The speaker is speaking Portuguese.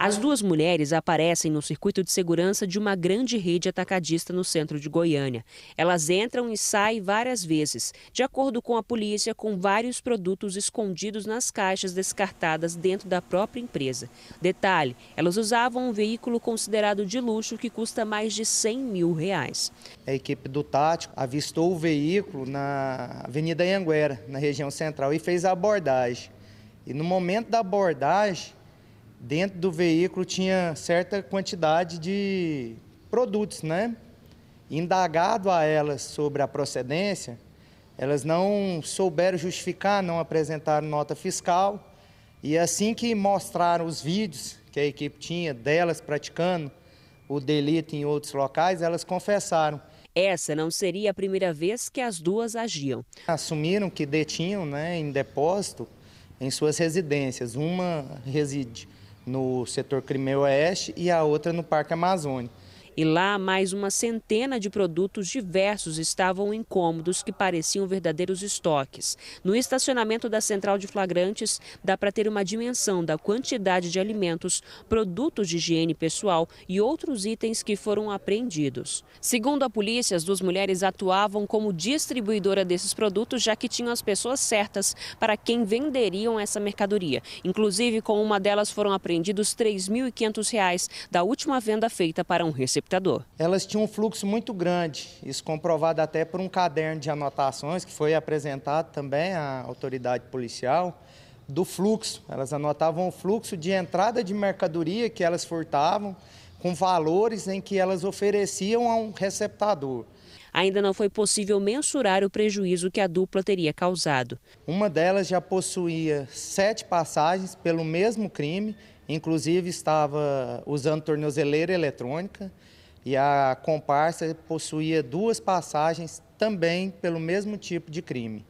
As duas mulheres aparecem no circuito de segurança de uma grande rede atacadista no centro de Goiânia. Elas entram e saem várias vezes, de acordo com a polícia, com vários produtos escondidos nas caixas descartadas dentro da própria empresa. Detalhe: elas usavam um veículo considerado de luxo que custa mais de 100 mil reais. A equipe do Tático avistou o veículo na Avenida Anguera, na região central, e fez a abordagem. E no momento da abordagem, dentro do veículo tinha certa quantidade de produtos, né? Indagado a elas sobre a procedência, elas não souberam justificar, não apresentaram nota fiscal. E assim que mostraram os vídeos que a equipe tinha delas praticando o delito em outros locais, elas confessaram. Essa não seria a primeira vez que as duas agiam. Assumiram que detinham né, em depósito em suas residências. Uma reside no setor Crimea Oeste e a outra no Parque Amazônia. E lá, mais uma centena de produtos diversos estavam em cômodos que pareciam verdadeiros estoques. No estacionamento da central de flagrantes, dá para ter uma dimensão da quantidade de alimentos, produtos de higiene pessoal e outros itens que foram apreendidos. Segundo a polícia, as duas mulheres atuavam como distribuidora desses produtos, já que tinham as pessoas certas para quem venderiam essa mercadoria. Inclusive, com uma delas foram apreendidos R$ 3.500 da última venda feita para um receptor. Elas tinham um fluxo muito grande, isso comprovado até por um caderno de anotações que foi apresentado também à autoridade policial do fluxo. Elas anotavam o fluxo de entrada de mercadoria que elas furtavam com valores em que elas ofereciam a um receptador. Ainda não foi possível mensurar o prejuízo que a dupla teria causado. Uma delas já possuía sete passagens pelo mesmo crime, inclusive estava usando tornozeleira eletrônica e a comparsa possuía duas passagens também pelo mesmo tipo de crime.